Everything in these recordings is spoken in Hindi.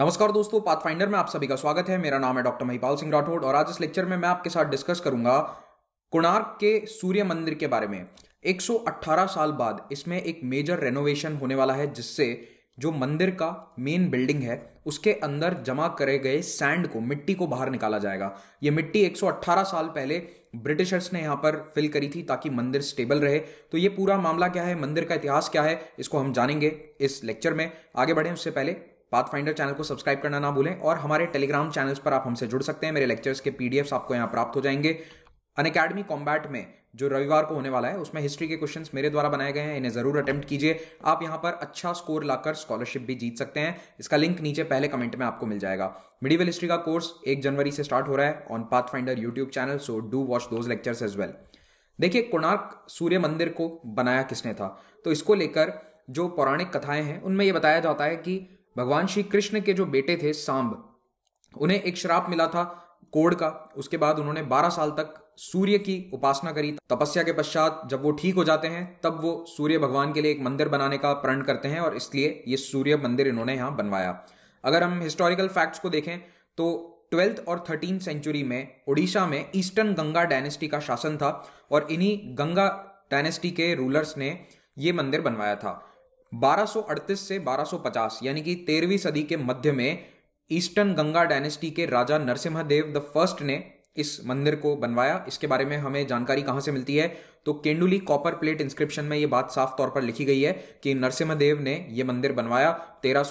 नमस्कार दोस्तों पाथफाइंडर में आप सभी का स्वागत है मेरा नाम है डॉक्टर महिपाल सिंह राठौड़ और आज इस लेक्चर में मैं आपके साथ डिस्कस करूंगा कोणार्क के सूर्य मंदिर के बारे में 118 साल बाद इसमें एक मेजर रेनोवेशन होने वाला है जिससे जो मंदिर का मेन बिल्डिंग है उसके अंदर जमा करे गए सैंड को मिट्टी को बाहर निकाला जाएगा ये मिट्टी 118 साल पहले ब्रिटिशर्स ने यहाँ पर फिल करी थी ताकि मंदिर स्टेबल रहे तो ये पूरा मामला क्या है मंदिर का इतिहास क्या है इसको हम जानेंगे इस लेक्चर में आगे बढ़ें उससे पहले फाइंडर चैनल को सब्सक्राइब करना ना भूलें और हमारे टेलीग्राम चैनल्स पर आप हमसे जुड़ सकते हैं मेरे लेक्चर्स के पीडीएफ्स आपको यहाँ प्राप्त हो जाएंगे अन अकेडमी कॉम्बैट में जो रविवार को होने वाला है उसमें हिस्ट्री के क्वेश्चंस मेरे द्वारा बनाए गए हैं इन्हें जरूर अटेम्प्ट कीजिए आप यहाँ पर अच्छा स्कोर लाकर स्कॉलरशिप भी जीत सकते हैं इसका लिंक नीचे पहले कमेंट में आपको मिल जाएगा मिडिवल हिस्ट्री का कोर्स एक जनवरी से स्टार्ट हो रहा है on path finder YouTube channel so do watch those lectures as well देखिए कोणार्क सूर्य मंदिर को बनाया किसने था तो इसको लेकर जो पौराणिक कथाएं हैं उनमें यह बताया जाता है कि भगवान श्री कृष्ण के जो बेटे थे सांब उन्हें एक श्राप मिला था कोड़ का उसके बाद उन्होंने 12 साल तक सूर्य की उपासना करी तपस्या के पश्चात जब वो ठीक हो जाते हैं तब वो सूर्य भगवान के लिए एक मंदिर बनाने का प्रण करते हैं और इसलिए ये सूर्य मंदिर इन्होंने यहाँ बनवाया अगर हम हिस्टोरिकल फैक्ट्स को देखें तो ट्वेल्थ और थर्टीन सेंचुरी में ओडिशा में ईस्टर्न गंगा डायनेस्टी का शासन था और इन्हीं गंगा डायनेस्टी के रूलर्स ने ये मंदिर बनवाया था 1238 से 1250 यानी कि तेरहवीं सदी के मध्य में ईस्टर्न गंगा डायनेस्टी के राजा नरसिम्हादेव द फर्स्ट ने इस मंदिर को बनवाया इसके बारे में हमें जानकारी कहाँ से मिलती है तो केंडुली कॉपर प्लेट इंस्क्रिप्शन में ये बात साफ तौर पर लिखी गई है कि नरसिम्हादेव ने यह मंदिर बनवाया तेरह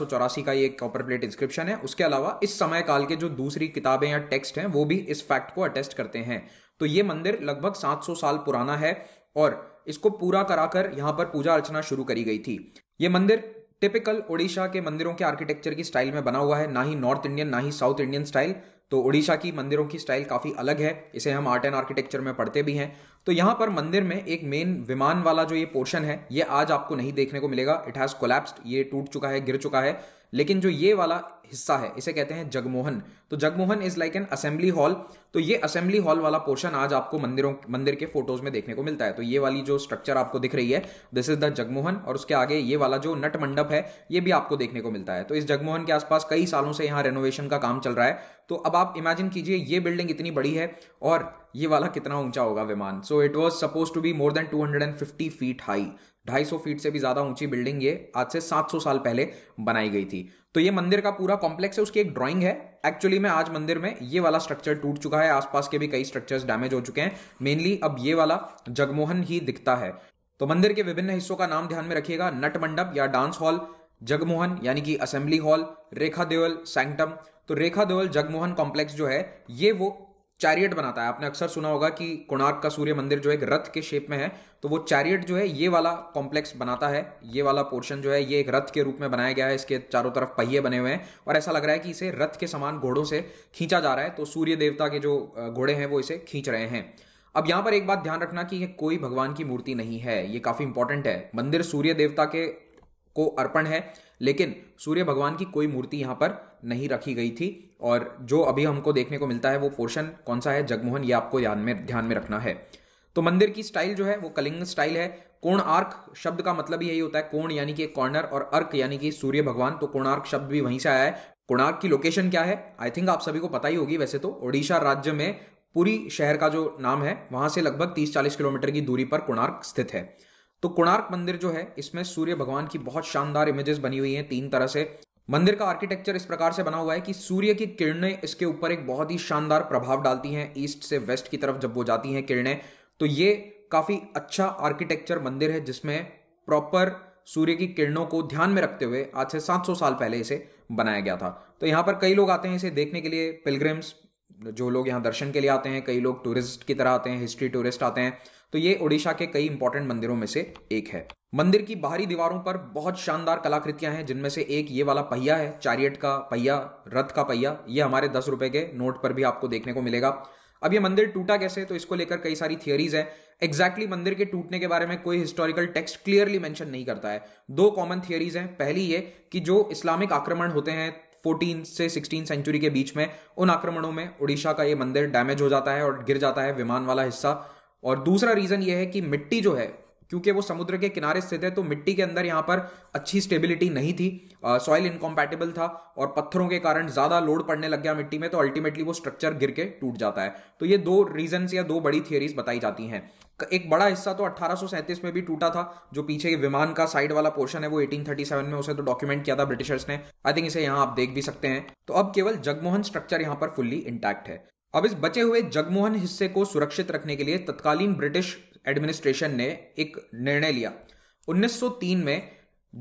का ये कॉपर प्लेट इंस्क्रिप्शन है उसके अलावा इस समय काल के जो दूसरी किताबें या टेक्स्ट हैं वो भी इस फैक्ट को अटेस्ट करते हैं तो ये मंदिर लगभग 700 साल पुराना है और इसको पूरा कराकर यहां पर पूजा अर्चना शुरू करी गई थी ये मंदिर टिपिकल ओडिशा के मंदिरों के आर्किटेक्चर की स्टाइल में बना हुआ है ना ही नॉर्थ इंडियन ना ही साउथ इंडियन स्टाइल तो ओडिशा की मंदिरों की स्टाइल काफ़ी अलग है इसे हम आर्ट एंड आर्किटेक्चर में पढ़ते भी हैं तो यहाँ पर मंदिर में एक मेन विमान वाला जो ये पोर्शन है ये आज आपको नहीं देखने को मिलेगा इट हैज़ कोलैप्स्ड ये टूट चुका है गिर चुका है लेकिन जो ये वाला हिस्सा है इसे कहते हैं जगमोहन तो Jagmohan is like an assembly hall तो ये असेंबली हॉल वाला पोर्शन आज आपको मंदिरों मंदिर के फोटोज में देखने को मिलता है तो ये वाली जो स्ट्रक्चर आपको दिख रही है दिस इज द जगमोहन और उसके आगे ये वाला जो नट मंडप है ये भी आपको देखने को मिलता है तो इस जगमोहन के आसपास कई सालों से यहाँ रेनोवेशन का काम चल रहा है तो अब आप इमेजिन कीजिए ये बिल्डिंग इतनी बड़ी है और ये वाला कितना ऊंचा होगा विमान so it was suppose to be more than two feet high 250 feet से भी ज्यादा ऊंची बिल्डिंग ये आज से 700 साल पहले बनाई गई थी तो ये मंदिर का पूरा कॉम्प्लेक्स है उसकी एक ड्राइंग है एक्चुअली में आज मंदिर में ये वाला स्ट्रक्चर टूट चुका है आसपास के भी कई स्ट्रक्चर्स डैमेज हो चुके हैं मेनली अब ये वाला जगमोहन ही दिखता है तो मंदिर के विभिन्न हिस्सों का नाम ध्यान में रखिएगा नट मंडप या डांस हॉल जगमोहन यानी कि असेंबली हॉल रेखा देवल सैंगटम तो रेखा देवल जगमोहन कॉम्प्लेक्स जो है ये वो चैरियट बनाता है आपने अक्सर सुना होगा कि कोणार्क का सूर्य मंदिर जो एक रथ के शेप में है तो वो चैरियट जो है ये वाला कॉम्प्लेक्स बनाता है ये वाला पोर्शन जो है ये एक रथ के रूप में बनाया गया है इसके चारों तरफ पहिए बने हुए हैं और ऐसा लग रहा है कि इसे रथ के समान घोड़ों से खींचा जा रहा है तो सूर्य देवता के जो घोड़े हैं वो इसे खींच रहे हैं अब यहाँ पर एक बात ध्यान रखना कि ये कोई भगवान की मूर्ति नहीं है ये काफी इंपॉर्टेंट है मंदिर सूर्य देवता के को अर्पण है लेकिन सूर्य भगवान की कोई मूर्ति यहाँ पर नहीं रखी गई थी और जो अभी हमको देखने को मिलता है वो पोर्शन कौन सा है जगमोहन ये आपको ध्यान में ध्यान में रखना है तो मंदिर की स्टाइल जो है वो कलिंग स्टाइल है कोण आर्क शब्द का मतलब यही होता है कोण यानी कि कॉर्नर और अर्क यानी कि सूर्य भगवान तो कोणार्क शब्द भी वहीं से आया है कोणार्क की लोकेशन क्या है आई थिंक आप सभी को पता ही होगी वैसे तो ओडिशा राज्य में पूरी शहर का जो नाम है वहां से लगभग 30-40 किलोमीटर की दूरी पर कोणार्क स्थित है तो कोणार्क मंदिर जो है इसमें सूर्य भगवान की बहुत शानदार इमेजेस बनी हुई हैं तीन तरह से मंदिर का आर्किटेक्चर इस प्रकार से बना हुआ है कि सूर्य की किरणें इसके ऊपर एक बहुत ही शानदार प्रभाव डालती हैं ईस्ट से वेस्ट की तरफ जब वो जाती हैं किरणें तो ये काफी अच्छा आर्किटेक्चर मंदिर है जिसमें प्रॉपर सूर्य की किरणों को ध्यान में रखते हुए आज से 700 साल पहले इसे बनाया गया था तो यहाँ पर कई लोग आते हैं इसे देखने के लिए पिलग्रिम्स जो लोग यहाँ दर्शन के लिए आते हैं कई लोग टूरिस्ट की तरह आते हैं हिस्ट्री टूरिस्ट आते हैं तो ये ओडिशा के कई इंपॉर्टेंट मंदिरों में से एक है मंदिर की बाहरी दीवारों पर बहुत शानदार कलाकृतियां हैं जिनमें से एक ये वाला पहिया है चारियट का पहिया रथ का पहिया ये हमारे दस रुपए के नोट पर भी आपको देखने को मिलेगा अब ये मंदिर टूटा कैसे तो इसको लेकर कई सारी थियोरीज हैं एग्जैक्टली exactly मंदिर के टूटने के बारे में कोई हिस्टोरिकल टेक्स्ट क्लियरली मेंशन नहीं करता है दो कॉमन थियोरीज हैं पहली ये कि जो इस्लामिक आक्रमण होते हैं 14 से 16 सेंचुरी के बीच में उन आक्रमणों में उड़ीसा का ये मंदिर डैमेज हो जाता है और गिर जाता है विमान वाला हिस्सा और दूसरा रीजन ये है कि मिट्टी जो है क्योंकि वो समुद्र के किनारे स्थित है तो मिट्टी के अंदर यहाँ पर अच्छी स्टेबिलिटी नहीं थी सॉइल इनकॉम्पैटिबल था और पत्थरों के कारण ज्यादा लोड पड़ने लग गया मिट्टी में तो अल्टीमेटली वो स्ट्रक्चर गिर के टूट जाता है तो ये दो रीजंस या दो बड़ी थियरीज बताई जाती हैं एक बड़ा हिस्सा तो अट्ठारह में भी टूटा था जो पीछे के विमान का साइड वाला पोर्शन है वो 1837 में उसे तो डॉक्यूमेंट किया था ब्रिटिशर्स ने आई थिंक इसे यहाँ आप देख भी सकते हैं तो अब केवल जगमोहन स्ट्रक्चर यहाँ पर फुल्ली इंटैक्ट है अब इस बचे हुए जगमोहन हिस्से को सुरक्षित रखने के लिए तत्कालीन ब्रिटिश एडमिनिस्ट्रेशन ने एक निर्णय लिया 1903 में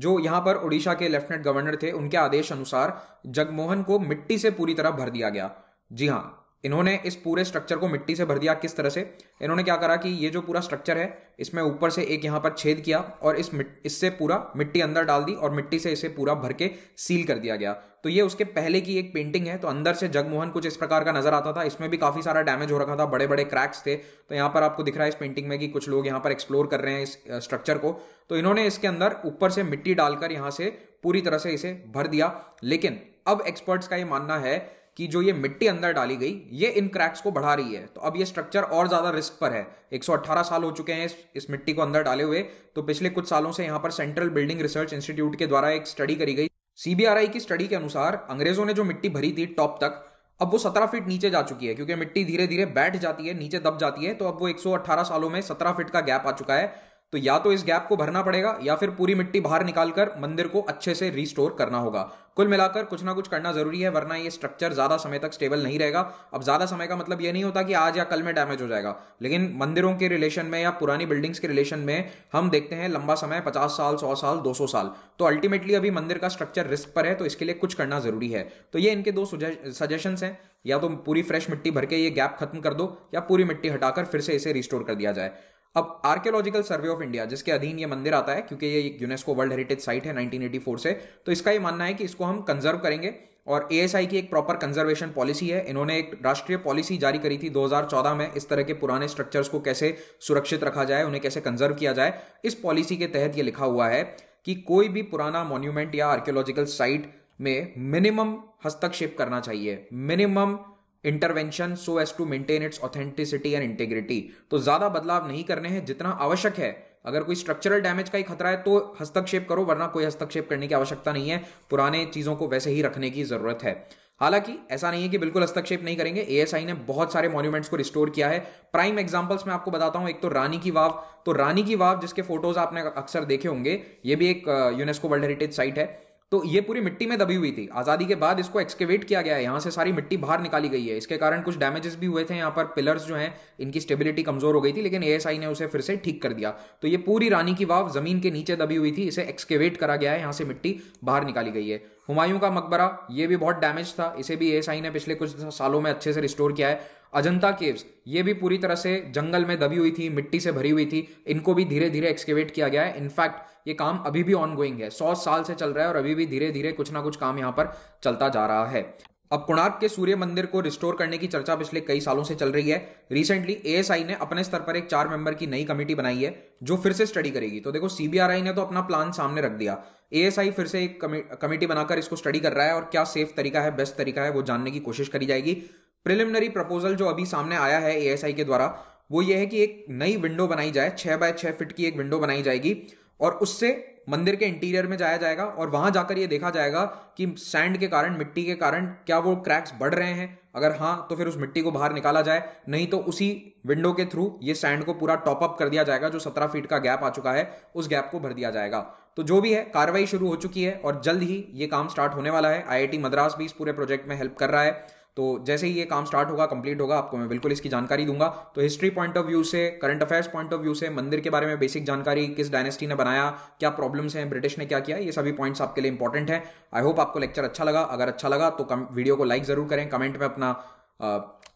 जो यहां पर ओडिशा के लेफ्टिनेंट गवर्नर थे उनके आदेश अनुसार जगमोहन को मिट्टी से पूरी तरह भर दिया गया जी हां इन्होंने इस पूरे स्ट्रक्चर को मिट्टी से भर दिया किस तरह से इन्होंने क्या करा कि ये जो पूरा स्ट्रक्चर है इसमें ऊपर से एक यहाँ पर छेद किया और इस इससे पूरा मिट्टी अंदर डाल दी और मिट्टी से इसे पूरा भर के सील कर दिया गया तो ये उसके पहले की एक पेंटिंग है तो अंदर से जगमोहन कुछ इस प्रकार का नजर आता था इसमें भी काफी सारा डैमेज हो रखा था बड़े बड़े क्रैक्स थे तो यहाँ पर आपको दिख रहा है इस पेंटिंग में कि कुछ लोग यहाँ पर एक्सप्लोर कर रहे हैं इस स्ट्रक्चर को तो इन्होंने इसके अंदर ऊपर से मिट्टी डालकर यहाँ से पूरी तरह से इसे भर दिया लेकिन अब एक्सपर्ट्स का ये मानना है कि जो ये मिट्टी अंदर डाली गई ये इन क्रैक्स को बढ़ा रही है तो अब ये स्ट्रक्चर और ज्यादा रिस्क पर है 118 साल हो चुके हैं इस, इस मिट्टी को अंदर डाले हुए तो पिछले कुछ सालों से यहां पर सेंट्रल बिल्डिंग रिसर्च इंस्टीट्यूट के द्वारा एक स्टडी करी गई सीबीआरआई की स्टडी के अनुसार अंग्रेजों ने जो मिट्टी भरी थी टॉप तक अब वो सत्रह फीट नीचे जा चुकी है क्योंकि मिट्टी धीरे धीरे बैठ जाती है नीचे दब जाती है तो अब वो एक सालों में सत्रह फीट का गैप आ चुका है तो या तो इस गैप को भरना पड़ेगा या फिर पूरी मिट्टी बाहर निकालकर मंदिर को अच्छे से रिस्टोर करना होगा कुल मिलाकर कुछ ना कुछ करना जरूरी है वरना ये स्ट्रक्चर ज्यादा समय तक स्टेबल नहीं रहेगा अब ज्यादा समय का मतलब ये नहीं होता कि आज या कल में डैमेज हो जाएगा लेकिन मंदिरों के रिलेशन में या पुरानी बिल्डिंग्स के रिलेशन में हम देखते हैं लंबा समय पचास साल सौ साल दो सौ साल तो अल्टीमेटली अभी मंदिर का स्ट्रक्चर रिस्क पर है तो इसके लिए कुछ करना जरूरी है तो ये इनके दो सजेशन है या तो पूरी फ्रेश मिट्टी भर के ये गैप खत्म कर दो या पूरी मिट्टी हटाकर फिर से इसे रिस्टोर कर दिया जाए अब आर्कियोलॉजिकल सर्वे ऑफ इंडिया जिसके अधीन ये मंदिर आता है क्योंकि ये यूनेस्को वर्ल्ड हेरिटेज साइट है 1984 से तो इसका ये मानना है कि इसको हम कंजर्व करेंगे और एएसआई की एक प्रॉपर कंजर्वेशन पॉलिसी है इन्होंने एक राष्ट्रीय पॉलिसी जारी करी थी 2014 में इस तरह के पुराने स्ट्रक्चर्स को कैसे सुरक्षित रखा जाए उन्हें कैसे कंजर्व किया जाए इस पॉलिसी के तहत ये लिखा हुआ है कि कोई भी पुराना मॉन्यूमेंट या आर्कियोलॉजिकल साइट में मिनिमम हस्तक्षेप करना चाहिए minimum intervention so as to maintain its authenticity and integrity तो ज्यादा बदलाव नहीं करने हैं जितना आवश्यक है अगर कोई स्ट्रक्चरल डैमेज का ही खतरा है तो हस्तक्षेप करो वरना कोई हस्तक्षेप करने की आवश्यकता नहीं है पुराने चीजों को वैसे ही रखने की जरूरत है हालांकि ऐसा नहीं है कि बिल्कुल हस्तक्षेप नहीं करेंगे एएसआई ने बहुत सारे मॉन्यूमेंट्स को रिस्टोर किया है प्राइम एग्जांपल्स मैं आपको बताता हूं एक तो रानी की वाव तो रानी की वाव जिसके फोटोज आपने अक्सर देखे होंगे ये भी एक यूनेस्को वर्ल्ड हेरिटेज साइट है तो ये पूरी मिट्टी में दबी हुई थी आज़ादी के बाद इसको एक्सकेवेट किया गया है यहां से सारी मिट्टी बाहर निकाली गई है इसके कारण कुछ डैमेजेस भी हुए थे यहां पर पिलर्स जो हैं इनकी स्टेबिलिटी कमजोर हो गई थी लेकिन एएसआई ने उसे फिर से ठीक कर दिया तो ये पूरी रानी की वाव जमीन के नीचे दबी हुई थी इसे एक्सकेवेट करा गया है यहां से मिट्टी बाहर निकाली गई है हुमायूं का मकबरा ये भी बहुत डैमेज था इसे भी एएसआई ने पिछले कुछ सालों में अच्छे से रिस्टोर किया है अजंता केव्स ये भी पूरी तरह से जंगल में दबी हुई थी मिट्टी से भरी हुई थी इनको भी धीरे धीरे एक्सकेवेट किया गया है इनफैक्ट ये काम अभी भी ऑनगोइंग है सौ साल से चल रहा है और अभी भी धीरे धीरे कुछ ना कुछ काम यहाँ पर चलता जा रहा है अब कोणार्क के सूर्य मंदिर को रिस्टोर करने की चर्चा पिछले कई सालों से चल रही है रिसेंटली एएसआई ने अपने स्तर पर एक चार मेंबर की नई कमेटी बनाई है जो फिर से स्टडी करेगी तो देखो सीबीआरआई ने तो अपना प्लान सामने रख दिया एएसआई फिर से एक कमेटी बनाकर इसको स्टडी कर रहा है और क्या सेफ तरीका है बेस्ट तरीका है वो जानने की कोशिश करी जाएगी प्रिलिमिनरी प्रपोजल जो अभी सामने आया है एएसआई के द्वारा वो ये है कि एक नई विंडो बनाई जाए छह बाय छह फिट की एक विंडो बनाई जाएगी और उससे मंदिर के इंटीरियर में जाया जाएगा और वहां जाकर यह देखा जाएगा कि सैंड के कारण मिट्टी के कारण क्या वो क्रैक्स बढ़ रहे हैं अगर हाँ तो फिर उस मिट्टी को बाहर निकाला जाए नहीं तो उसी विंडो के थ्रू ये सैंड को पूरा टॉपअप कर दिया जाएगा जो सत्रह फीट का गैप आ चुका है उस गैप को भर दिया जाएगा तो जो भी है कार्रवाई शुरू हो चुकी है और जल्द ही ये काम स्टार्ट होने वाला है आईआईटी मद्रास भी इस पूरे प्रोजेक्ट में हेल्प कर रहा है तो जैसे ही ये काम स्टार्ट होगा कंप्लीट होगा आपको मैं बिल्कुल इसकी जानकारी दूंगा तो हिस्ट्री पॉइंट ऑफ व्यू से current affairs point of view से मंदिर के बारे में बेसिक जानकारी किस डायनेस्टी ने बनाया क्या प्रॉब्लम्स हैं ब्रिटिश ने क्या किया ये सभी पॉइंट्स आपके लिए इंपॉर्टेंट है आई होप आपको लेक्चर अच्छा लगा अगर अच्छा लगा तो वीडियो को लाइक जरूर करें कमेंट में अपना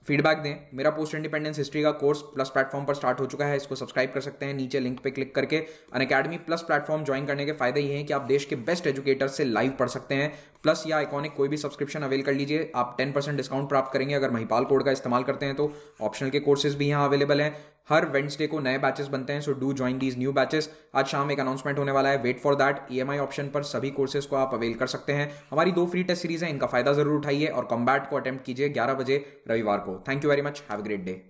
फीडबैक दें मेरा पोस्ट इंडिपेंडेंस हिस्ट्री का कोर्स प्लस प्लेटफॉर्म पर स्टार्ट हो चुका है इसको सब्सक्राइब कर सकते हैं नीचे लिंक पे क्लिक करके Unacademy plus platform join करने के फायदे ये हैं कि आप देश के बेस्ट एजुकेटर से लाइव पढ़ सकते हैं प्लस या आइकॉनिक कोई भी सब्सक्रिप्शन अवेल कर लीजिए आप टेन डिस्काउंट प्राप्त करेंगे अगर महिपाल कोड का इस्तेमाल करते हैं तो ऑप्शनल के कोर्सेज भी यहाँ अवेलेबल हैं हर वेंसडे को नए बैचेस बनते हैं so do join these new batches आज शाम एक अनाउंसमेंट होने वाला है wait for that E option पर सभी कोर्सेज को आप अवेल कर सकते हैं हमारी दो फ्री टेस्ट सीरीज है इनका फायदा जरूर उठाइए और कॉम्बैट को अटेम्प्ट कीजिए ग्यारह बजे रविवार को thank you very much have great day